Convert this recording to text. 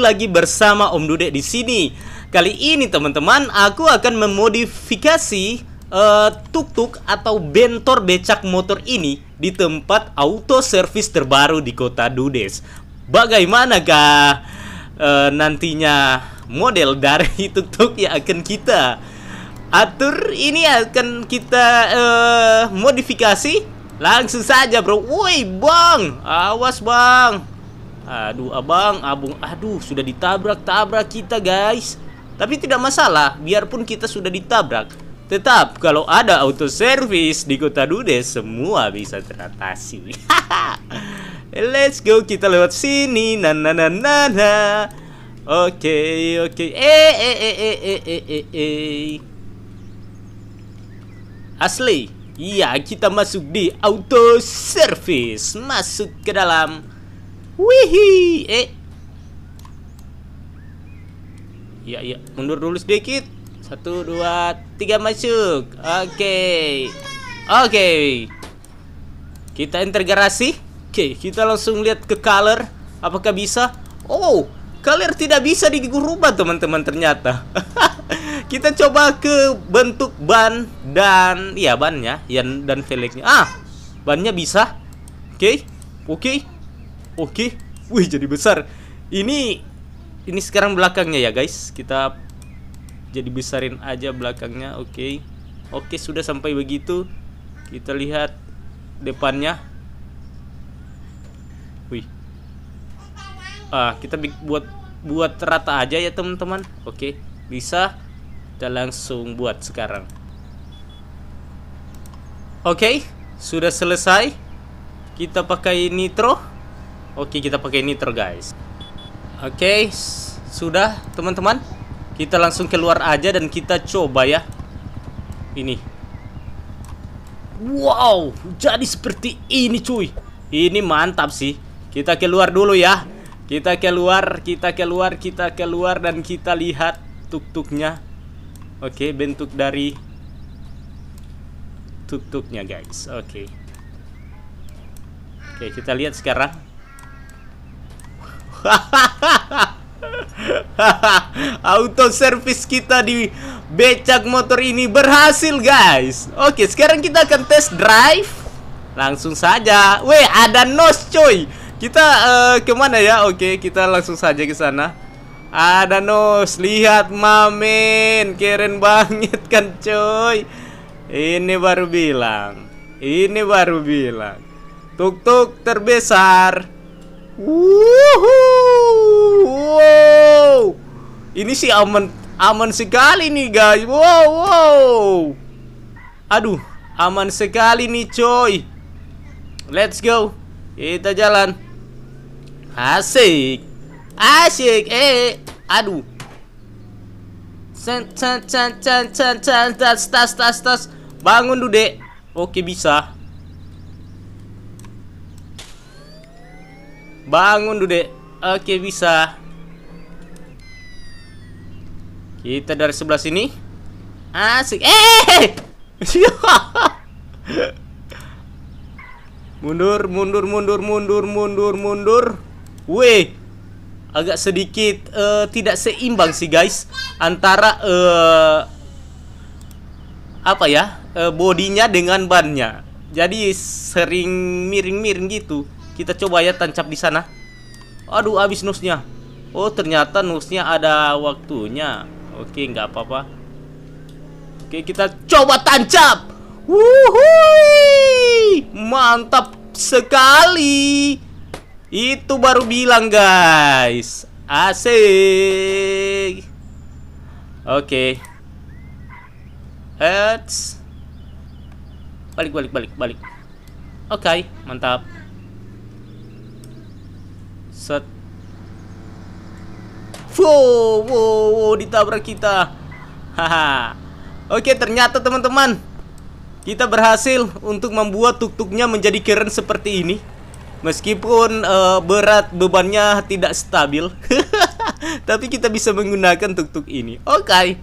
lagi bersama Om Dude di sini. Kali ini teman-teman, aku akan memodifikasi eh, tuk-tuk uh, atau bentor becak motor ini di tempat auto service terbaru di kota Dudes. Bagaimanakah uh, nantinya model dari tuk-tuk yang akan kita atur ini akan kita uh, modifikasi langsung saja bro woi bang awas bang Aduh abang, abung, aduh sudah ditabrak-tabrak kita guys Tapi tidak masalah, biarpun kita sudah ditabrak Tetap kalau ada auto service di kota Dude semua bisa teratasi Let's go kita lewat sini na na na na na Oke okay, oke okay. Eh, eh eh eh eh eh eh eh eh Asli Iya kita masuk di auto service Masuk ke dalam Wihi, eh. ya ya Mundur dulu sedikit. Satu, dua, tiga masuk. Oke. Okay. Oke. Okay. Kita integrasi. Oke, okay, kita langsung lihat ke color. Apakah bisa? Oh, color tidak bisa dirubah teman-teman ternyata. kita coba ke bentuk ban dan ya bannya, yang dan velgnya. Ah, bannya bisa. Oke. Okay. Oke. Okay. Oke. Wih, jadi besar. Ini ini sekarang belakangnya ya, guys. Kita jadi besarin aja belakangnya. Oke. Oke, sudah sampai begitu. Kita lihat depannya. Wih. Ah, kita buat buat rata aja ya, teman-teman. Oke, bisa kita langsung buat sekarang. Oke, sudah selesai. Kita pakai nitro. Oke, kita pakai ini ter guys. Oke, sudah, teman-teman. Kita langsung keluar aja dan kita coba ya. Ini. Wow, jadi seperti ini, cuy. Ini mantap sih. Kita keluar dulu ya. Kita keluar, kita keluar, kita keluar dan kita lihat tuk-tuknya. Oke, bentuk dari tuk-tuknya, guys. Oke. Oke, kita lihat sekarang. Auto service kita di becak motor ini berhasil guys Oke sekarang kita akan test drive Langsung saja Weh ada nos coy Kita uh, kemana ya Oke kita langsung saja ke sana Ada nos Lihat mamen Keren banget kan coy Ini baru bilang Ini baru bilang Tuk-tuk terbesar Wuhu. Wow. Ini sih aman aman sekali nih guys. Wow, wow. Aduh, aman sekali nih coy. Let's go. Kita jalan. Asik. Asik. Eh, aduh. Sen, sen, sen, sen, sen, cen tas tas tas tas. Bangun dulu, Dek. Oke, bisa. Bangun Dude. Oke, bisa. Kita dari sebelah sini. Asik. Eh! mundur, mundur, mundur, mundur, mundur, mundur. Weh. Agak sedikit uh, tidak seimbang sih, guys, antara uh, apa ya? Uh, bodinya dengan bannya. Jadi sering miring-miring gitu. Kita coba ya tancap di sana. Aduh, habis nusnya. Oh, ternyata nusnya ada waktunya. Oke, nggak apa-apa. Oke, kita coba tancap. Wuhui! Mantap sekali. Itu baru bilang, guys. Asik. Oke. Okay. Balik, balik, balik, balik. Oke, okay, mantap. Set. Wow, wow, wow, ditabrak kita. Haha. Oke, ternyata teman-teman kita berhasil untuk membuat tuk-tuknya menjadi keren seperti ini. Meskipun uh, berat bebannya tidak stabil, tapi kita bisa menggunakan tuk-tuk ini. Oke. Okay.